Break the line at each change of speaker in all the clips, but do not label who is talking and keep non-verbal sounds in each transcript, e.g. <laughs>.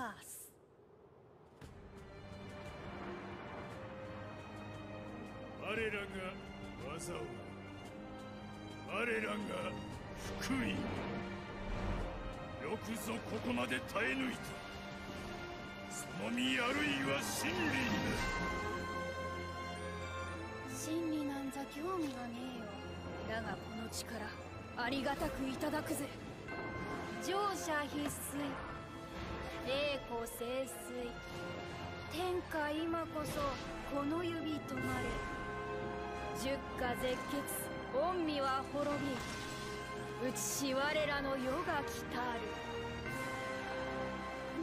バース我らが技を我らが福音よくぞここまで耐え抜いたその身あるいは真理になる真理なんざ興味がねえよだがこの力ありがたくいただくぜ乗車必須栄子盛水天下今こそこの指止まれ十家絶血御身は滅び打ちし我らの世が来たる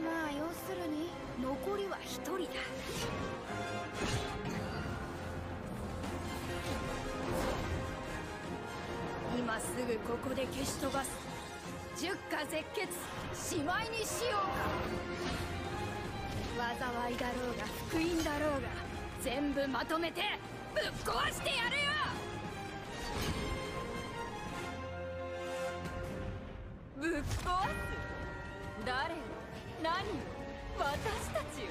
まあ要するに残りは一人だ今すぐここで消し飛ばす十花絶血しまいにしようか災いだろうが福音だろうが全部まとめてぶっ壊してやるよぶっ壊す誰を何を私たち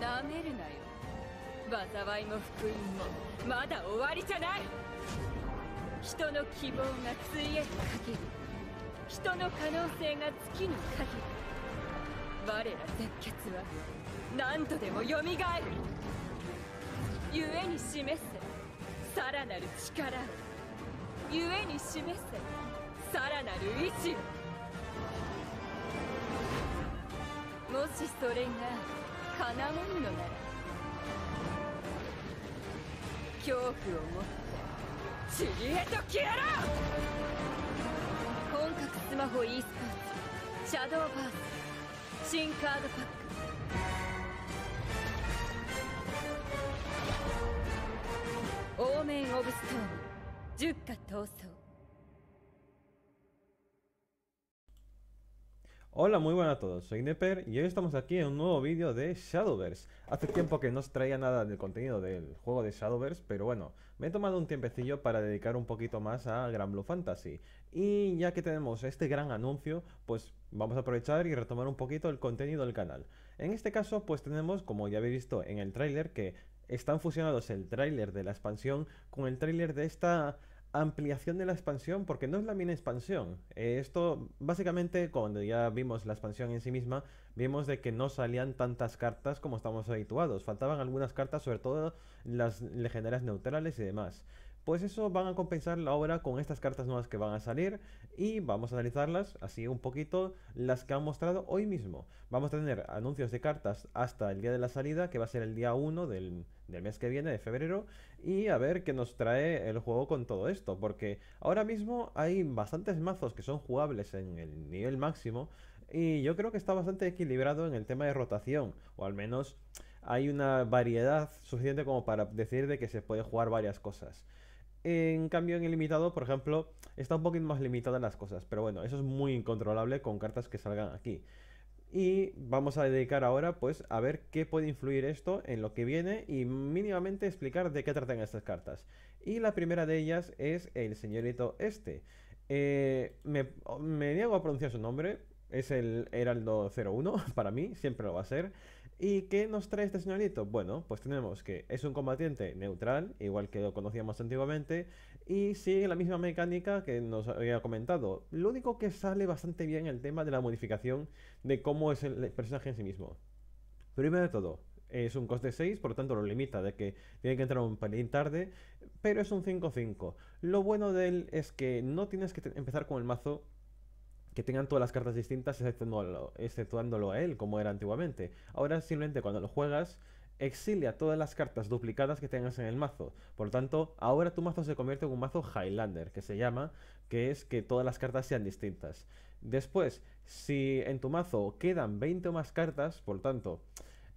をなめるなよ災いも福音もまだ終わりじゃない人の希望がついえる限り人の可能性が尽きぬ限り我ら絶血は何度でもよみがえる故に示せさらなる力を故に示せさらなる意志をもしそれが叶わぬのなら恐怖を持って次へと消えろ本格スマホ e スポーツシャドーバース新カードパックオーメン・オブ・ストーン10下闘走 Hola, muy buenas a todos, soy Neper y hoy estamos aquí en un nuevo vídeo de Shadowverse. Hace tiempo que no os traía nada del contenido del juego de Shadowverse, pero bueno, me he tomado un tiempecillo para dedicar un poquito más a Gran Blue Fantasy. Y ya que tenemos este gran anuncio, pues vamos a aprovechar y retomar un poquito el contenido del canal. En este caso, pues tenemos, como ya habéis visto en el tráiler, que están fusionados el tráiler de la expansión con el tráiler de esta ampliación de la expansión, porque no es la mini expansión. esto, básicamente, cuando ya vimos la expansión en sí misma, vimos de que no salían tantas cartas como estamos habituados. Faltaban algunas cartas, sobre todo las legendarias neutrales y demás. Pues eso van a compensar la obra con estas cartas nuevas que van a salir y vamos a analizarlas así un poquito las que han mostrado hoy mismo. Vamos a tener anuncios de cartas hasta el día de la salida, que va a ser el día 1 del, del mes que viene, de febrero, y a ver qué nos trae el juego con todo esto, porque ahora mismo hay bastantes mazos que son jugables en el nivel máximo y yo creo que está bastante equilibrado en el tema de rotación, o al menos hay una variedad suficiente como para decir de que se puede jugar varias cosas. En cambio, en ilimitado, por ejemplo, está un poquito más limitada las cosas. Pero bueno, eso es muy incontrolable con cartas que salgan aquí. Y vamos a dedicar ahora pues a ver qué puede influir esto en lo que viene y mínimamente explicar de qué tratan estas cartas. Y la primera de ellas es el señorito este. Eh, me, me niego a pronunciar su nombre, es el Heraldo 01 <laughs> para mí, siempre lo va a ser. ¿Y qué nos trae este señorito? Bueno, pues tenemos que es un combatiente neutral, igual que lo conocíamos antiguamente, y sigue la misma mecánica que nos había comentado. Lo único que sale bastante bien el tema de la modificación de cómo es el personaje en sí mismo. Primero de todo, es un coste 6, por lo tanto lo limita de que tiene que entrar un pelín tarde, pero es un 5-5. Lo bueno de él es que no tienes que empezar con el mazo que tengan todas las cartas distintas exceptuándolo, a él, como era antiguamente. Ahora simplemente cuando lo juegas, exilia todas las cartas duplicadas que tengas en el mazo. Por lo tanto, ahora tu mazo se convierte en un mazo Highlander, que se llama, que es que todas las cartas sean distintas. Después, si en tu mazo quedan 20 o más cartas, por tanto,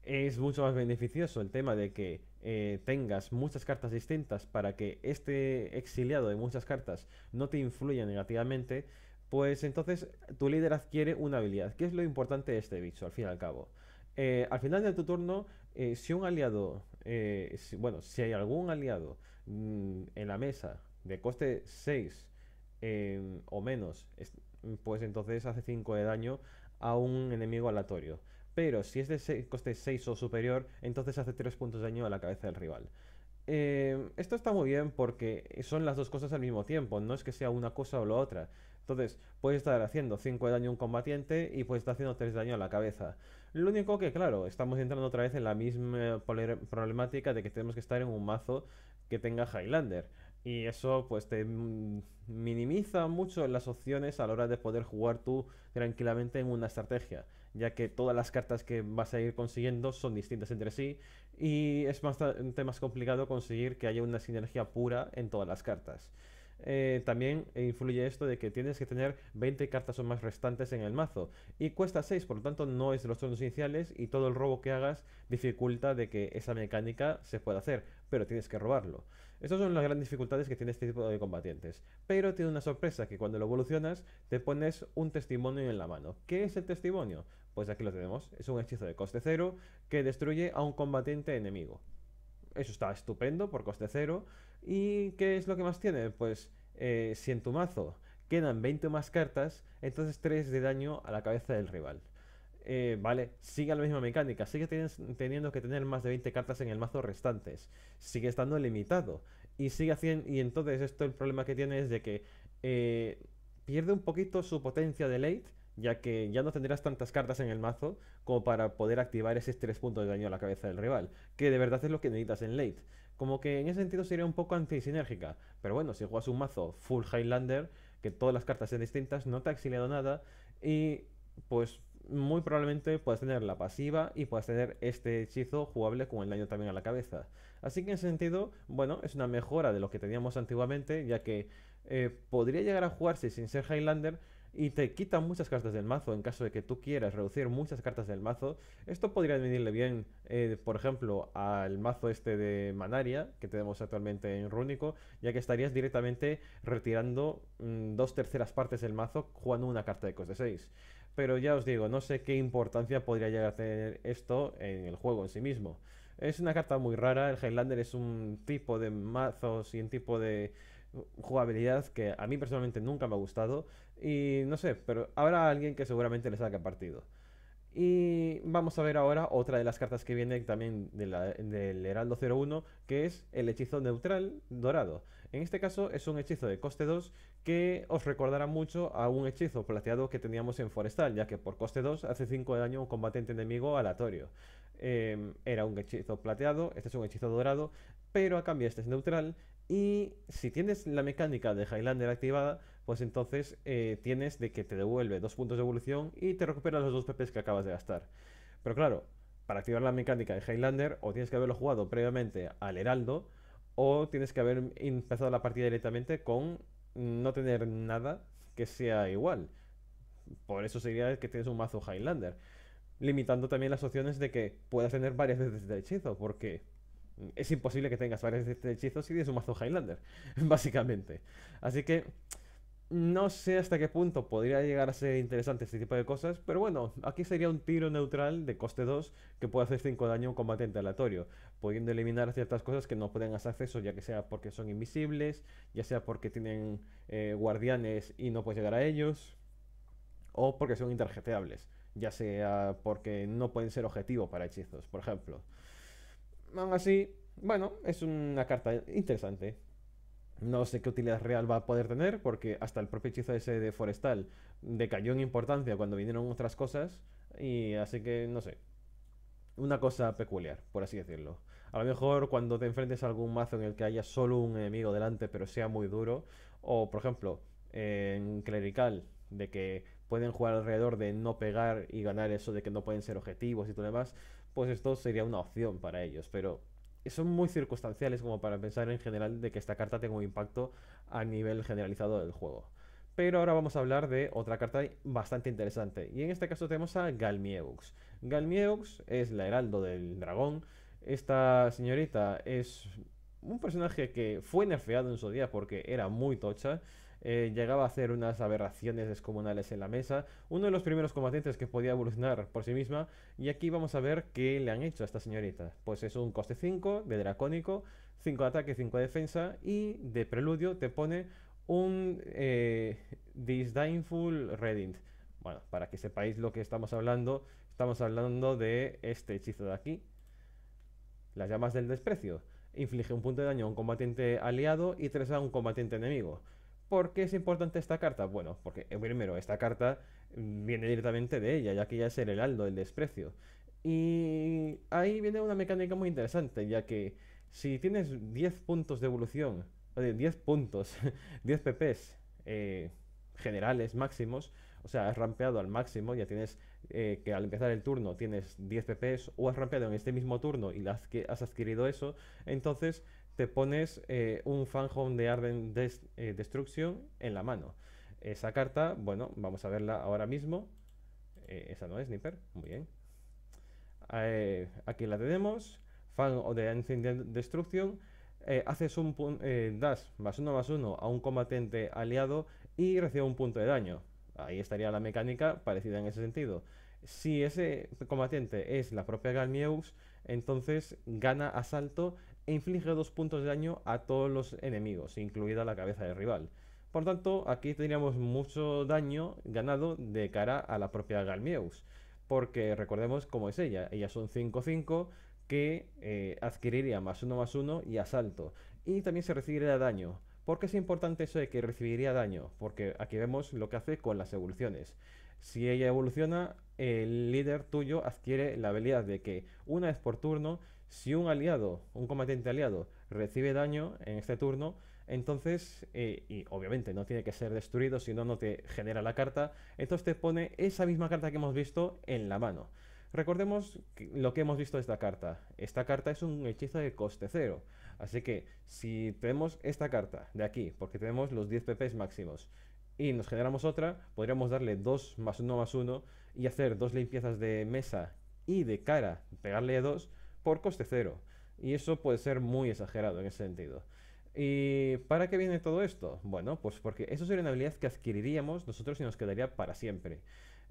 es mucho más beneficioso el tema de que eh, tengas muchas cartas distintas para que este exiliado de muchas cartas no te influya negativamente pues entonces tu líder adquiere una habilidad. ¿Qué es lo importante de este bicho, al fin y al cabo? Eh, al final de tu turno, eh, si un aliado, eh, bueno, si hay algún aliado mm, en la mesa de coste 6 em, o menos, pues entonces hace 5 de daño a un enemigo aleatorio. Pero si es de coste 6 o superior, entonces hace 3 puntos de daño a la cabeza del rival. Em, esto está muy bien porque son las dos cosas al mismo tiempo, no es que sea una cosa o la otra, entonces, puedes estar haciendo 5 de daño a un combatiente y puedes estar haciendo 3 de daño a la cabeza. Lo único que, claro, estamos entrando otra vez en la misma problemática de que tenemos que estar en un mazo que tenga Highlander. Y eso pues te minimiza mucho las opciones a la hora de poder jugar tú tranquilamente en una estrategia, ya que todas las cartas que vas a ir consiguiendo son distintas entre sí y es bastante más complicado conseguir que haya una sinergia pura en todas las cartas. Eh, también influye esto de que tienes que tener 20 cartas o más restantes en el mazo. Y cuesta 6, por lo tanto no es de los turnos iniciales y todo el robo que hagas dificulta de que esa mecánica se pueda hacer, pero tienes que robarlo. Estas son las grandes dificultades que tiene este tipo de combatientes. Pero tiene una sorpresa, que cuando lo evolucionas te pones un testimonio en la mano. ¿Qué es el testimonio? Pues aquí lo tenemos, es un hechizo de coste cero que destruye a un combatiente enemigo. Eso está estupendo por coste cero ¿Y qué es lo que más tiene? Pues eh, si en tu mazo quedan 20 o más cartas, entonces 3 de daño a la cabeza del rival. Eh, vale, sigue la misma mecánica, sigue teniendo que tener más de 20 cartas en el mazo restantes, sigue estando limitado y sigue y entonces esto el problema que tiene es de que eh, pierde un poquito su potencia de late, ya que ya no tendrás tantas cartas en el mazo como para poder activar esos 3 puntos de daño a la cabeza del rival, que de verdad es lo que necesitas en late. Como que en ese sentido sería un poco antisinérgica. Pero bueno, si juegas un mazo full Highlander, que todas las cartas sean distintas, no te ha exiliado nada. Y pues muy probablemente puedas tener la pasiva y puedas tener este hechizo jugable con el daño también a la cabeza. Así que en ese sentido, bueno, es una mejora de lo que teníamos antiguamente, ya que eh, podría llegar a jugarse sin ser Highlander y te quita muchas cartas del mazo en caso de que tú quieras reducir muchas cartas del mazo. Esto podría venirle bien, eh, por ejemplo, al mazo este de Manaria que tenemos actualmente en Rúnico, ya que estarías directamente retirando mm, dos terceras partes del mazo jugando una carta de coste 6. Pero ya os digo, no sé qué importancia podría llegar a tener esto en el juego en sí mismo. Es una carta muy rara, el Highlander es un tipo de mazos y un tipo de jugabilidad que a mí personalmente nunca me ha gustado, y no sé, pero habrá alguien que seguramente le saque partido. Y vamos a ver ahora otra de las cartas que viene también del Heraldo 01, que es el hechizo neutral dorado. En este caso es un hechizo de coste 2 que os recordará mucho a un hechizo plateado que teníamos en Forestal, ya que por coste 2 hace 5 de daño a un combatiente enemigo aleatorio. Em, era un hechizo plateado, este es un hechizo dorado, pero a cambio este es neutral. Y si tienes la mecánica de Highlander activada, pues entonces eh, tienes de que te devuelve dos puntos de evolución y te recuperas los dos PPs que acabas de gastar. Pero claro, para activar la mecánica de Highlander o tienes que haberlo jugado previamente al Heraldo o tienes que haber empezado la partida directamente con no tener nada que sea igual. Por eso sería que tienes un mazo Highlander. Limitando también las opciones de que puedas tener varias veces de hechizo, porque es imposible que tengas varias veces de hechizo si tienes un mazo Highlander, <laughs> básicamente. Así que no sé hasta qué punto podría llegar a ser interesante este tipo de cosas, pero bueno, aquí sería un tiro neutral de coste 2 que puede hacer 5 daño a un combatiente aleatorio, pudiendo eliminar ciertas cosas que no pueden hacer acceso, ya que sea porque son invisibles, ya sea porque tienen eh, guardianes y no puedes llegar a ellos, o porque son interjeteables, ya sea porque no pueden ser objetivo para hechizos, por ejemplo. Aún así, bueno, es una carta interesante. No sé qué utilidad real va a poder tener, porque hasta el propio hechizo ese de forestal decayó en importancia cuando vinieron otras cosas, y así que no sé. Una cosa peculiar, por así decirlo. A lo mejor cuando te enfrentes a algún mazo en el que haya solo un enemigo delante, pero sea muy duro, o por ejemplo, en clerical, de que pueden jugar alrededor de no pegar y ganar eso de que no pueden ser objetivos y todo lo demás, pues esto sería una opción para ellos, pero son muy circunstanciales como para pensar en general de que esta carta tenga un impacto a nivel generalizado del juego. Pero ahora vamos a hablar de otra carta bastante interesante. Y en este caso tenemos a Galmieux. Galmieux es la heraldo del dragón. Esta señorita es un personaje que fue nerfeado en su día porque era muy tocha. Eh, llegaba a hacer unas aberraciones descomunales en la mesa, uno de los primeros combatientes que podía evolucionar por sí misma, y aquí vamos a ver qué le han hecho a esta señorita. Pues es un coste 5 de dracónico, 5 de ataque, 5 de defensa, y de preludio te pone un eh, Disdainful Reddit. Bueno, para que sepáis lo que estamos hablando, estamos hablando de este hechizo de aquí. Las llamas del desprecio. Inflige un punto de daño a un combatiente aliado y tres a un combatiente enemigo. ¿Por qué es importante esta carta? Bueno, porque eh, primero, esta carta mm, viene directamente de ella, ya que ella es el heraldo del desprecio. Y ahí viene una mecánica muy interesante, ya que si tienes 10 puntos de evolución, 10 puntos, 10 <laughs> PPs eh, generales máximos, o sea, has rampeado al máximo, ya tienes eh, que al empezar el turno tienes 10 PPs, o has rampeado en este mismo turno y has adquirido eso, entonces te pones eh, un Fanhome de Arden eh, Destruction en la mano. Esa carta, bueno, vamos a verla ahora mismo. Eh, esa no es Sniper, muy bien. aquí la tenemos. Fan de de Ancient Destruction. haces un dash más uno más uno a un combatiente aliado y recibe un punto de daño. Ahí estaría la mecánica parecida en ese sentido. Si ese combatiente es la propia Galmieux, entonces gana asalto inflige dos puntos de daño a todos los enemigos, incluida la cabeza del rival. Por tanto, aquí tendríamos mucho daño ganado de cara a la propia Galmius, porque recordemos cómo es ella, ella son 5-5 que eh, adquiriría más uno más uno y asalto, y también se recibiría daño. ¿Por qué es importante eso de que recibiría daño? Porque aquí vemos lo que hace con las evoluciones. Si ella evoluciona, el líder tuyo adquiere la habilidad de que una vez por turno si un aliado, un combatiente aliado, recibe daño en este turno, entonces, eh, y obviamente no tiene que ser destruido, si no, no te genera la carta, entonces te pone esa misma carta que hemos visto en la mano. Recordemos lo que hemos visto de esta carta. Esta carta es un hechizo de coste cero. Así que si tenemos esta carta de aquí, porque tenemos los 10 pp máximos, y nos generamos otra, podríamos darle 2 más 1 más 1 y hacer dos limpiezas de mesa y de cara, pegarle dos 2 coste cero. Y eso puede ser muy exagerado en ese sentido. ¿Y para qué viene todo esto? Bueno, pues porque eso sería una habilidad que adquiriríamos nosotros y nos quedaría para siempre.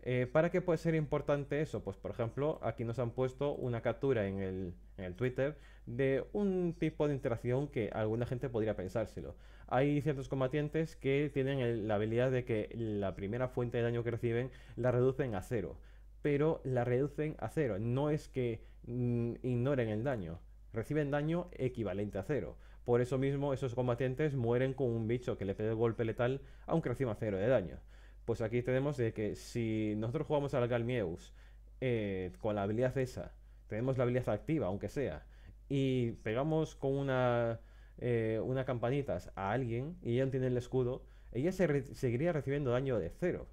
Eh, ¿Para qué puede ser importante eso? Pues por ejemplo, aquí nos han puesto una captura en el, en el, Twitter de un tipo de interacción que alguna gente podría pensárselo. Hay ciertos combatientes que tienen la habilidad de que la primera fuente de daño que reciben la reducen a cero, pero la reducen a cero. No es que Mm, ignoren el daño, reciben daño equivalente a cero. Por eso mismo esos combatientes mueren con un bicho que le pega el golpe letal aunque reciba cero de daño. Pues aquí tenemos de que si nosotros jugamos al Galmieus eh, con la habilidad esa, tenemos la habilidad activa aunque sea, y pegamos con una, eh, campanita una campanitas a alguien y ella tiene el escudo, ella seguiría recibiendo daño de cero.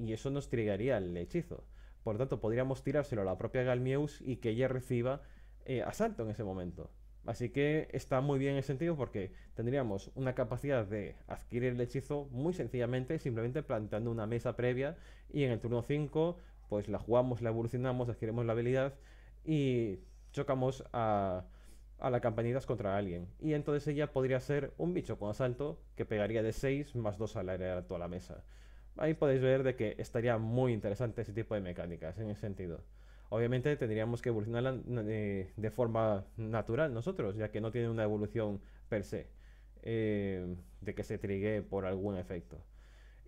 Y eso nos trigaría el hechizo. Por lo tanto, podríamos tirárselo a la propia Galmius y que ella reciba eh, asalto en ese momento. Así que está muy bien en ese sentido porque tendríamos una capacidad de adquirir el hechizo muy sencillamente, simplemente planteando una mesa previa y en el turno 5 pues la jugamos, la evolucionamos, adquirimos la habilidad y chocamos a, la campanitas contra alguien. Y entonces ella podría ser un bicho con asalto que pegaría de 6 más 2 al área de toda la mesa ahí podéis ver de que estaría muy interesante ese tipo de mecánicas en ese sentido. Obviamente tendríamos que evolucionarla eh, de, forma natural nosotros, ya que no tiene una evolución per se, eh, de que se trigue por algún efecto.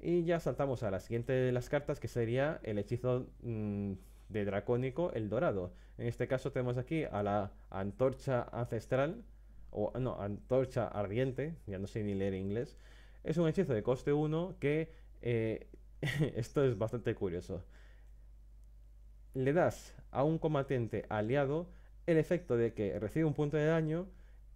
Y ya saltamos a la siguiente de las cartas, que sería el hechizo mm, de Dracónico, el dorado. En este caso tenemos aquí a la antorcha ancestral, o no, antorcha ardiente, ya no sé ni leer inglés. Es un hechizo de coste 1 que eh, <laughs> esto es bastante curioso. Le das a un combatiente aliado el efecto de que recibe un punto de daño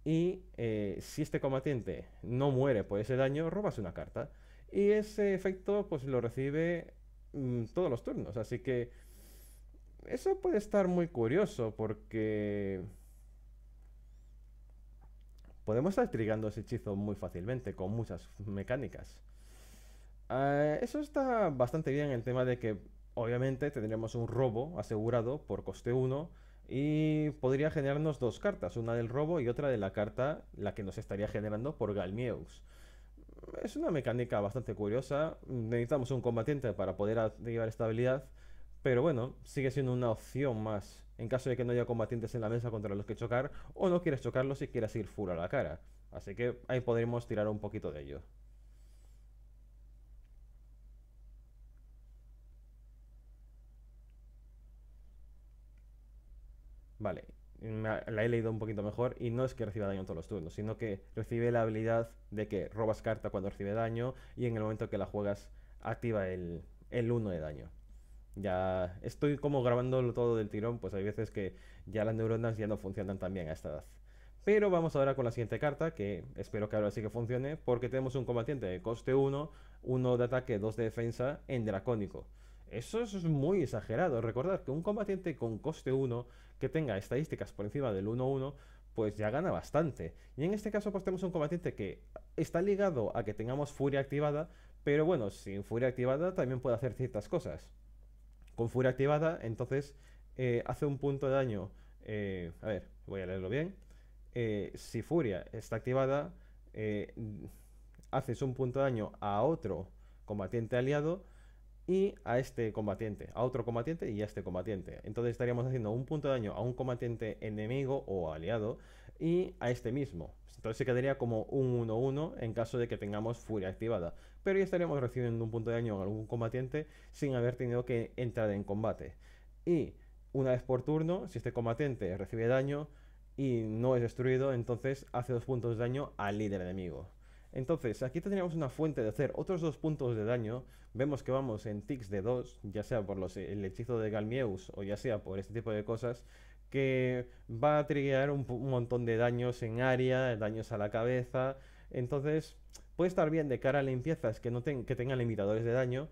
y eh, si este combatiente no muere por ese daño, robas una carta. Y ese efecto pues lo recibe mm, todos los turnos. Así que eso puede estar muy curioso porque podemos estar trigando ese hechizo muy fácilmente con muchas mecánicas. Ah, eso está bastante bien el tema de que obviamente tendremos un robo asegurado por coste 1 y podría generarnos dos cartas, una del robo y otra de la carta la que nos estaría generando por Galmieus. Es una mecánica bastante curiosa, necesitamos un combatiente para poder llevar estabilidad, pero bueno, sigue siendo una opción más en caso de que no haya combatientes en la mesa contra los que chocar o no quieras chocarlos y quieras ir full a la cara. Así que ahí podremos tirar un poquito de ello. Vale, la he leído un poquito mejor y no es que reciba daño en todos los turnos, sino que recibe la habilidad de que robas carta cuando recibe daño y en el momento que la juegas activa el, el 1 de daño. Ya estoy como grabándolo todo del tirón, pues hay veces que ya las neuronas ya no funcionan tan bien a esta edad. Pero vamos ahora con la siguiente carta, que espero que ahora sí que funcione, porque tenemos un combatiente de coste 1, 1 de ataque, 2 de defensa en dracónico. Eso es muy exagerado. Recordad que un combatiente con coste 1 que tenga estadísticas por encima del 1-1, pues ya gana bastante. Y en este caso pues tenemos un combatiente que está ligado a que tengamos furia activada, pero bueno, sin furia activada también puede hacer ciertas cosas. Con furia activada, entonces eh, hace un punto de daño. Eh, a ver, voy a leerlo bien. Eh, si furia está activada, haces un punto de daño a otro combatiente aliado y a este combatiente, a otro combatiente y a este combatiente. Entonces estaríamos haciendo un punto de daño a un combatiente enemigo o aliado y a este mismo. Entonces se quedaría como un 1-1 en caso de que tengamos furia activada. Pero ya estaríamos recibiendo un punto de daño a algún combatiente sin haber tenido que entrar en combate. Y una vez por turno, si este combatiente recibe daño y no es destruido, entonces hace dos puntos de daño al líder enemigo. Entonces, aquí tendríamos una fuente de hacer otros dos puntos de daño. Vemos que vamos en tics de 2, ya sea por el hechizo de Galmieus o ya sea por este tipo de cosas, que va a triggerar un, montón de daños en área, daños a la cabeza. Entonces, puede estar bien de cara a limpiezas que, no que tengan limitadores de daño,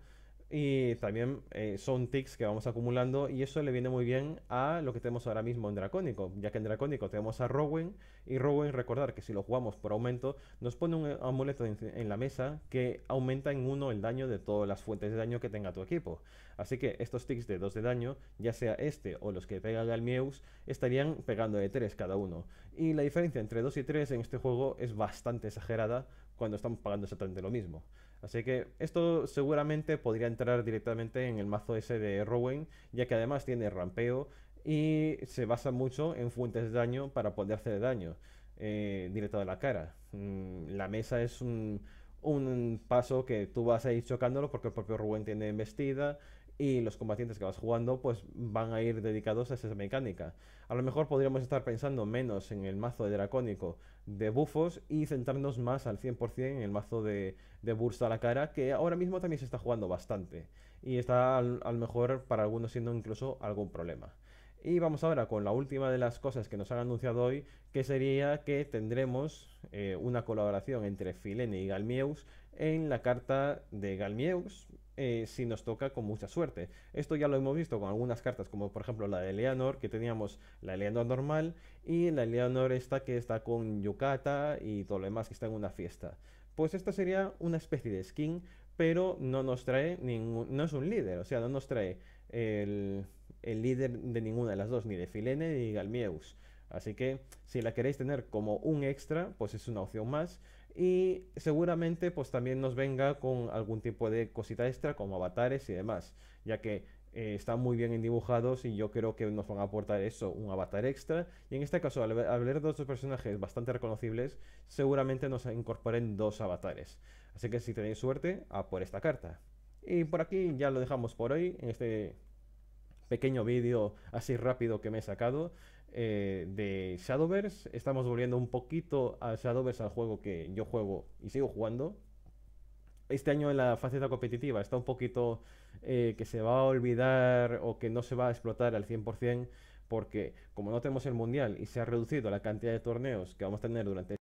y también eh, son tics que vamos acumulando y eso le viene muy bien a lo que tenemos ahora mismo en Dracónico, ya que en Dracónico tenemos a Rowen y Rowen, recordar que si lo jugamos por aumento, nos pone un amuleto en, la mesa que aumenta en uno el daño de todas las fuentes de daño que tenga tu equipo. Así que estos ticks de 2 de daño, ya sea este o los que pegan al Mews, estarían pegando de 3 cada uno. Y la diferencia entre 2 y 3 en este juego es bastante exagerada cuando estamos pagando exactamente lo mismo. Así que esto seguramente podría entrar directamente en el mazo ese de Rowen, ya que además tiene rampeo y se basa mucho en fuentes de daño para poder hacer daño eh, directo de la cara. Mm, la mesa es un, paso que tú vas a ir chocándolo porque el propio Rowen tiene embestida y los combatientes que vas jugando pues van a ir dedicados a esa mecánica. A lo mejor podríamos estar pensando menos en el mazo de dracónico de bufos y centrarnos más al 100% en el mazo de, de bursa a la cara que ahora mismo también se está jugando bastante y está a lo mejor para algunos siendo incluso algún problema. Y vamos ahora con la última de las cosas que nos han anunciado hoy, que sería que tendremos eh, una colaboración entre Filene y Galmieus en la carta de Galmieus eh, si nos toca con mucha suerte. Esto ya lo hemos visto con algunas cartas, como por ejemplo la de Eleanor, que teníamos la Eleanor normal y la Eleanor esta que está con Yucata y todo lo demás que está en una fiesta. Pues esta sería una especie de skin, pero no nos trae ningún, no es un líder, o sea, no nos trae el, el líder de ninguna de las dos, ni de Filene ni de Galmieus. Así que si la queréis tener como un extra, pues es una opción más. Y seguramente pues también nos venga con algún tipo de cosita extra como avatares y demás, ya que eh, están muy bien dibujados y yo creo que nos van a aportar eso, un avatar extra. Y en este caso, al, al ver dos personajes bastante reconocibles, seguramente nos incorporen dos avatares. Así que si tenéis suerte, a por esta carta. Y por aquí ya lo dejamos por hoy, en este pequeño vídeo así rápido que me he sacado. Eh, de Shadowverse. Estamos volviendo un poquito a Shadowverse, al juego que yo juego y sigo jugando. Este año en la faceta competitiva está un poquito eh, que se va a olvidar o que no se va a explotar al 100% porque como no tenemos el mundial y se ha reducido la cantidad de torneos que vamos a tener durante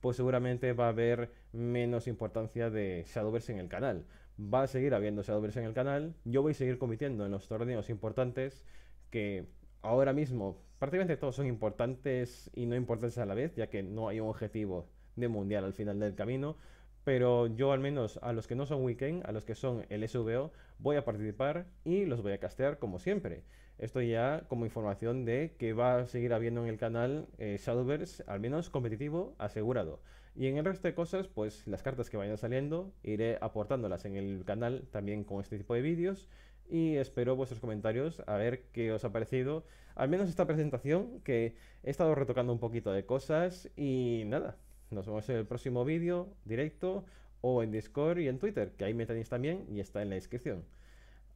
pues seguramente va a haber menos importancia de Shadowverse en el canal. Va a seguir habiendo Shadowverse en el canal. Yo voy a seguir compitiendo en los torneos importantes que ahora mismo prácticamente todos son importantes y no importantes a la vez, ya que no hay un objetivo de mundial al final del camino. Pero yo al menos a los que no son weekend, a los que son el SVO, voy a participar y los voy a castear como siempre. Esto ya como información de que va a seguir habiendo en el canal eh, Shadowverse, al menos competitivo, asegurado. Y en el resto de cosas, pues las cartas que vayan saliendo, iré aportándolas en el canal también con este tipo de vídeos y espero vuestros comentarios a ver qué os ha parecido, al menos esta presentación, que he estado retocando un poquito de cosas y nada, nos vemos en el próximo vídeo directo o en Discord y en Twitter, que ahí me tenéis también y está en la descripción.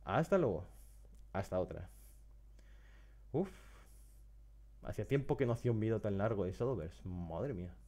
Hasta luego, hasta otra. Uff hacía tiempo que no hacía un vídeo tan largo de Shadowverse, madre mía.